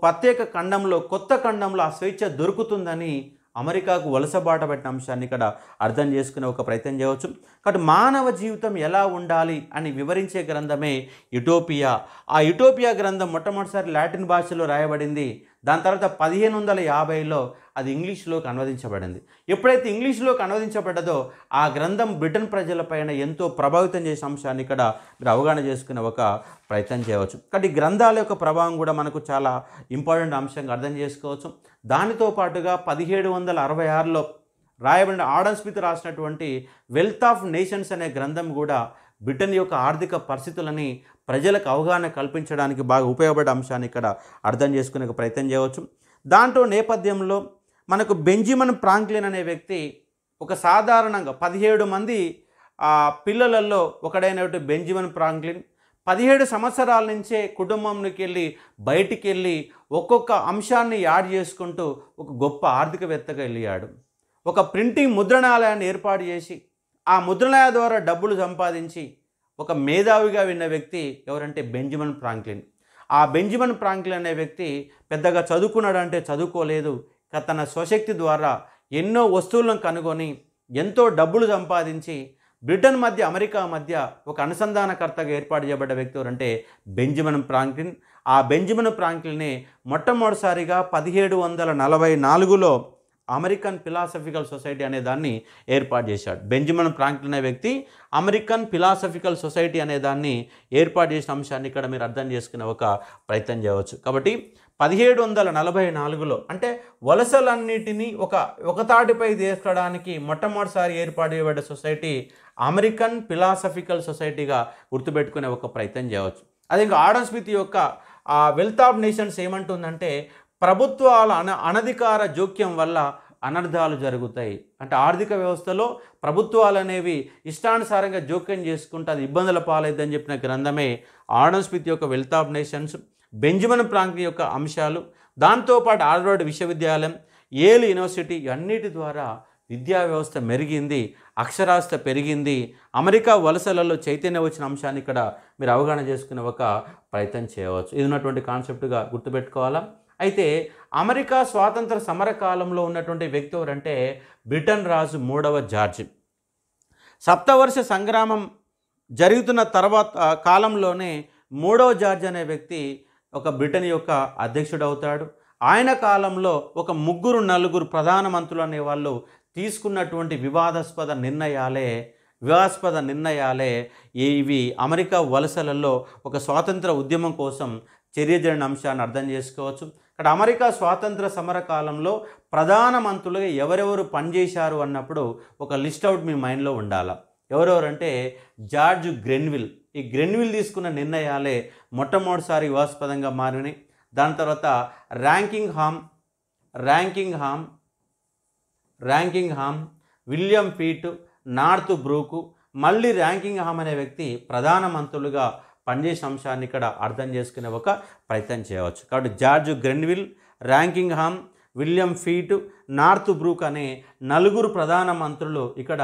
ప్రత్యేక ఖండంలో కొత్త ఖండంలో ఆ స్వేచ్ఛ దొరుకుతుందని అమెరికాకు వలసబాట పెట్టిన అంశాన్ని ఇక్కడ అర్థం చేసుకునే ఒక ప్రయత్నం చేయవచ్చు కాబట్టి మానవ జీవితం ఎలా ఉండాలి అని వివరించే గ్రంథమే యుటోపియా ఆ యుటోపియా గ్రంథం మొట్టమొదటిసారి లాటిన్ భాషలో రాయబడింది దాని తర్వాత పదిహేను వందల యాభైలో అది ఇంగ్లీష్లోకి అనువదించబడింది ఎప్పుడైతే ఇంగ్లీష్లోకి అనువదించబడ్డదో ఆ గ్రంథం బ్రిటన్ ప్రజలపైన ఎంతో ప్రభావితం చేసే అంశాన్ని ఇక్కడ మీరు అవగాహన చేసుకునే ఒక ప్రయత్నం చేయవచ్చు కాబట్టి గ్రంథాల యొక్క ప్రభావం కూడా మనకు చాలా ఇంపార్టెంట్ అంశంగా అర్థం చేసుకోవచ్చు దానితో పాటుగా పదిహేడు వందల అరవై ఆరులో రాయబడిన ఆడన్ స్మిత్ రాసినటువంటి వెల్త్ ఆఫ్ నేషన్స్ అనే గ్రంథం కూడా బ్రిటన్ యొక్క ఆర్థిక పరిస్థితులని ప్రజలకు అవగాహన కల్పించడానికి బాగా ఉపయోగపడే అంశాన్ని ఇక్కడ అర్థం చేసుకునే ప్రయత్నం చేయవచ్చు దాంట్లో నేపథ్యంలో మనకు బెంజిమన్ ప్రాంక్లిన్ అనే వ్యక్తి ఒక సాధారణంగా పదిహేడు మంది పిల్లలలో ఒకడైన బెంజిమన్ ప్రాంక్లిన్ పదిహేడు సంవత్సరాల నుంచే కుటుంబంకి వెళ్ళి బయటికి వెళ్ళి ఒక్కొక్క అంశాన్ని యాడ్ చేసుకుంటూ ఒక గొప్ప ఆర్థికవేత్తగా వెళ్ళాడు ఒక ప్రింటింగ్ ముద్రణాలయాన్ని ఏర్పాటు చేసి ఆ ముద్రణాల ద్వారా డబ్బులు సంపాదించి ఒక మేధావిగా విన్న వ్యక్తి ఎవరంటే బెంజమిన్ ఫ్రాంక్లిన్ ఆ బెంజమిన్ ఫ్రాంక్లిన్ అనే వ్యక్తి పెద్దగా చదువుకున్నాడంటే చదువుకోలేదు తన స్వశక్తి ద్వారా ఎన్నో వస్తువులను కనుగొని ఎంతో డబ్బులు సంపాదించి బ్రిటన్ మధ్య అమెరికా మధ్య ఒక అనుసంధానకర్తగా ఏర్పాటు చేయబడ్డ వ్యక్తి ఎవరంటే బెంజమిన్ ఫ్రాంక్లిన్ ఆ బెంజమిన్ ఫ్రాంక్లినే మొట్టమొదటిసారిగా పదిహేడు వందల నలభై నాలుగులో అమెరికన్ ఫిలాసఫికల్ సొసైటీ అనే దాన్ని ఏర్పాటు చేశాడు బెంజమిన్ ఫ్రాంక్లిన్ అనే వ్యక్తి అమెరికన్ ఫిలాసఫికల్ సొసైటీ అనే దాన్ని ఏర్పాటు చేసిన అంశాన్ని ఇక్కడ మీరు అర్థం చేసుకునే ఒక ప్రయత్నం చేయవచ్చు కాబట్టి పదిహేడు వందల నలభై నాలుగులో అంటే వలసలన్నిటినీ ఒక ఒకతాటిపై తీసుకోవడానికి మొట్టమొదటిసారి ఏర్పాటు చేయబడ్డ సొసైటీ అమెరికన్ ఫిలాసఫికల్ సొసైటీగా గుర్తుపెట్టుకునే ఒక ప్రయత్నం చేయవచ్చు అదే ఇంకా ఆడమ్ స్మిత్ యొక్క ఆ వెల్త్ ఆఫ్ నేషన్స్ ఏమంటుందంటే ప్రభుత్వాల అన అనధికార జోక్యం వల్ల అనర్థాలు జరుగుతాయి అంటే ఆర్థిక వ్యవస్థలో ప్రభుత్వాలు అనేవి ఇష్టానుసారంగా జోక్యం చేసుకుంటే అది ఇబ్బందుల పాలైద్దని చెప్పిన గ్రంథమే ఆడమ్ స్మిత్ యొక్క Wealth of Nations Benjamin Franklin యొక్క అంశాలు దాంతోపాటు ఆర్వర్డ్ విశ్వవిద్యాలయం ఏల్ యూనివర్సిటీ అన్నిటి ద్వారా విద్యా వ్యవస్థ మెరిగింది అక్షరాస్త పెరిగింది అమెరికా వలసలలో చైతన్యం వచ్చిన అంశాన్ని ఇక్కడ మీరు అవగాహన చేసుకునే ఒక ప్రయత్నం చేయవచ్చు ఇది ఉన్నటువంటి కాన్సెప్ట్గా గుర్తుపెట్టుకోవాలా అయితే అమెరికా స్వాతంత్ర సమర కాలంలో ఉన్నటువంటి వ్యక్తి ఎవరంటే బ్రిటన్ రాజు మూడవ జార్జ్ సప్తవర్ష సంగ్రామం జరుగుతున్న తర్వాత కాలంలోనే మూడవ జార్జ్ అనే వ్యక్తి ఒక బ్రిటన్ యొక్క అధ్యక్షుడు అవుతాడు ఆయన కాలంలో ఒక ముగ్గురు నలుగురు ప్రధానమంత్రులు అనేవాళ్ళు తీసుకున్నటువంటి వివాదాస్పద నిర్ణయాలే వివాదాస్పద నిర్ణయాలే ఇవి అమెరికా వలసలలో ఒక స్వాతంత్ర ఉద్యమం కోసం చర్య జరిగిన అంశాన్ని అర్థం చేసుకోవచ్చు ఇక్కడ అమెరికా స్వాతంత్ర సమర కాలంలో ప్రధాన మంత్రులుగా ఎవరెవరు పనిచేశారు అన్నప్పుడు ఒక లిస్ట్ అవుట్ మీ మైండ్లో ఉండాలా ఎవరెవరంటే జార్జ్ గ్రెన్విల్ ఈ గ్రెన్విల్ తీసుకున్న నిర్ణయాలే మొట్టమొదటిసారి వివాస్పదంగా మారినాయి దాని తర్వాత Rockingham Rockingham Rockingham William Pitt North Brook మళ్ళీ ర్యాంకింగ్ హామ్ అనే వ్యక్తి ప్రధానమంత్రులుగా పనిచేసిన అంశాన్ని ఇక్కడ అర్థం చేసుకునే ఒక ప్రయత్నం చేయవచ్చు కాబట్టి George Grenville Rockingham William Pitt North Brook అనే నలుగురు ప్రధాన మంత్రులు ఇక్కడ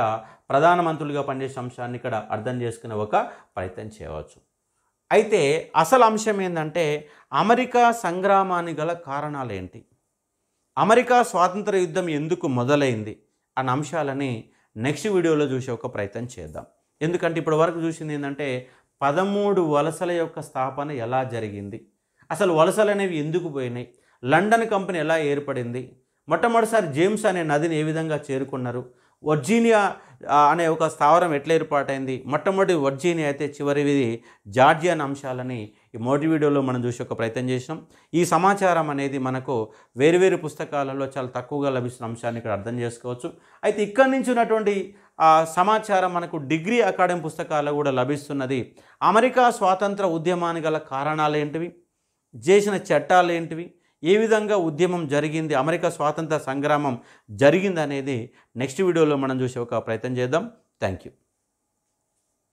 ప్రధానమంత్రులుగా పనిచేసే అంశాన్ని ఇక్కడ అర్థం చేసుకునే ఒక ప్రయత్నం చేయవచ్చు అయితే అసలు అంశం ఏంటంటే అమెరికా సంగ్రామానికి గల కారణాలు ఏంటి అమెరికా స్వాతంత్ర యుద్ధం ఎందుకు మొదలైంది అన్న అంశాలని నెక్స్ట్ వీడియోలో చూసే ఒక ప్రయత్నం చేద్దాం ఎందుకంటే ఇప్పటి వరకు చూసింది ఏంటంటే పదమూడు వలసల యొక్క స్థాపన ఎలా జరిగింది అసలు వలసలు అనేవి ఎందుకు పోయినాయి లండన్ కంపెనీ ఎలా ఏర్పడింది మొట్టమొదటిసారి జేమ్స్ అనే నదిని ఏ విధంగా చేరుకున్నారు వర్జీనియా అనే ఒక స్థావరం ఎట్లా ఏర్పాటైంది మొట్టమొదటి వర్జీనియా అయితే చివరిది జార్జియన్ అంశాలని ఈ మొదటి వీడియోలో మనం చూసి ఒక ప్రయత్నం చేసినాం ఈ సమాచారం అనేది మనకు వేరువేరు పుస్తకాలలో చాలా తక్కువగా లభిస్తున్న అంశాన్ని ఇక్కడ అర్థం చేసుకోవచ్చు అయితే ఇక్కడి నుంచి ఉన్నటువంటి ఆ సమాచారం మనకు డిగ్రీ అకాడమీ పుస్తకాల్లో కూడా లభిస్తున్నది అమెరికా స్వాతంత్ర ఉద్యమానికి గల కారణాలు ఏంటివి చేసిన చట్టాలు ఏంటివి ఏ విధంగా ఉద్యమం జరిగింది అమెరికా స్వాతంత్ర సంగ్రామం జరిగింది అనేది నెక్స్ట్ వీడియోలో మనం చూసే ఒక ప్రయత్నం చేద్దాం థ్యాంక్ యూ